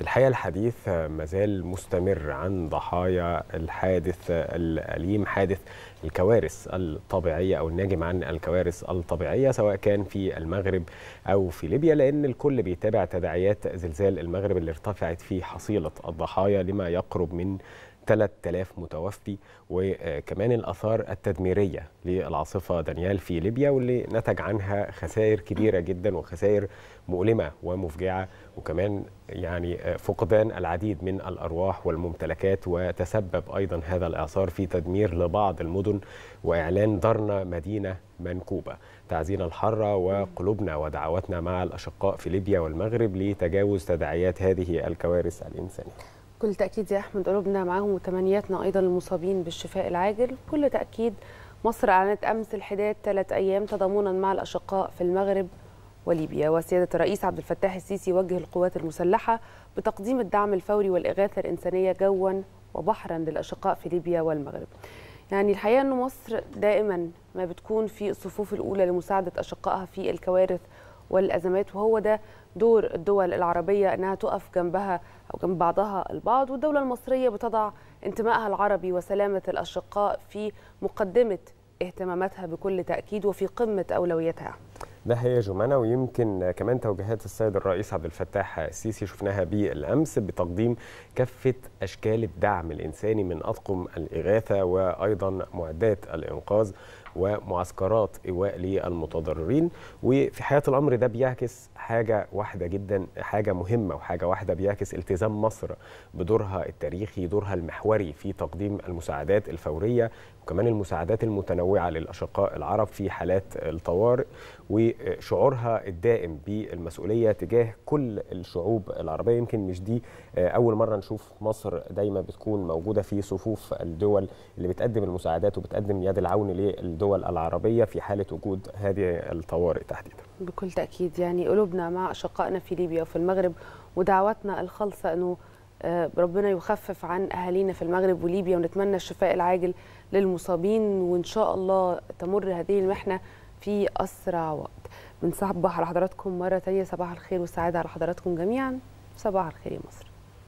الحقيقة الحديث مازال مستمر عن ضحايا الحادث الأليم حادث الكوارث الطبيعية أو الناجم عن الكوارث الطبيعية سواء كان في المغرب أو في ليبيا لأن الكل بيتابع تداعيات زلزال المغرب اللي ارتفعت فيه حصيلة الضحايا لما يقرب من 3000 متوفي وكمان الآثار التدميرية للعاصفة دانيال في ليبيا واللي نتج عنها خسائر كبيرة جدا وخسائر مؤلمة ومفجعة وكمان يعني فقدان العديد من الأرواح والممتلكات وتسبب أيضا هذا الإعصار في تدمير لبعض المدن وإعلان درنا مدينة منكوبة تعزينا الحرة وقلوبنا ودعواتنا مع الأشقاء في ليبيا والمغرب لتجاوز تداعيات هذه الكوارث الإنسانية كل تأكيد يا أحمد قلوبنا معاهم وتمنياتنا أيضا للمصابين بالشفاء العاجل كل تأكيد مصر أعلنت أمس الحداد ثلاث أيام تضامنا مع الأشقاء في المغرب وليبيا وسيادة الرئيس عبد الفتاح السيسي وجه القوات المسلحة بتقديم الدعم الفوري والإغاثة الإنسانية جوا وبحرا للأشقاء في ليبيا والمغرب يعني الحقيقة أن مصر دائما ما بتكون في الصفوف الأولى لمساعدة أشقائها في الكوارث والأزمات وهو ده دور الدول العربية أنها تقف جنبها أو جنب بعضها البعض والدولة المصرية بتضع انتمائها العربي وسلامة الأشقاء في مقدمة اهتماماتها بكل تأكيد وفي قمة أولوياتها ده هي جمانة ويمكن كمان توجيهات السيد الرئيس عبد الفتاح السيسي شفناها بالأمس بتقديم كافة أشكال الدعم الإنساني من أطقم الإغاثة وأيضا معدات الإنقاذ ومعسكرات إيواء للمتضررين وفي حياة الأمر ده بيعكس حاجة واحدة جدا حاجة مهمة وحاجة واحدة بيعكس التزام مصر بدورها التاريخي دورها المحوري في تقديم المساعدات الفورية وكمان المساعدات المتنوعة للأشقاء العرب في حالات الطوارئ بشعورها الدائم بالمسؤوليه تجاه كل الشعوب العربيه يمكن مش دي آه، اول مره نشوف مصر دايما بتكون موجوده في صفوف الدول اللي بتقدم المساعدات وبتقدم يد العون للدول العربيه في حاله وجود هذه الطوارئ تحديدا. بكل تاكيد يعني قلوبنا مع اشقائنا في ليبيا وفي المغرب ودعوتنا الخالصه انه آه، ربنا يخفف عن اهالينا في المغرب وليبيا ونتمنى الشفاء العاجل للمصابين وان شاء الله تمر هذه المحنه في اسرع وقت بنصبح على حضراتكم مرة تانية صباح الخير والسعادة على حضراتكم جميعا صباح الخير يا مصر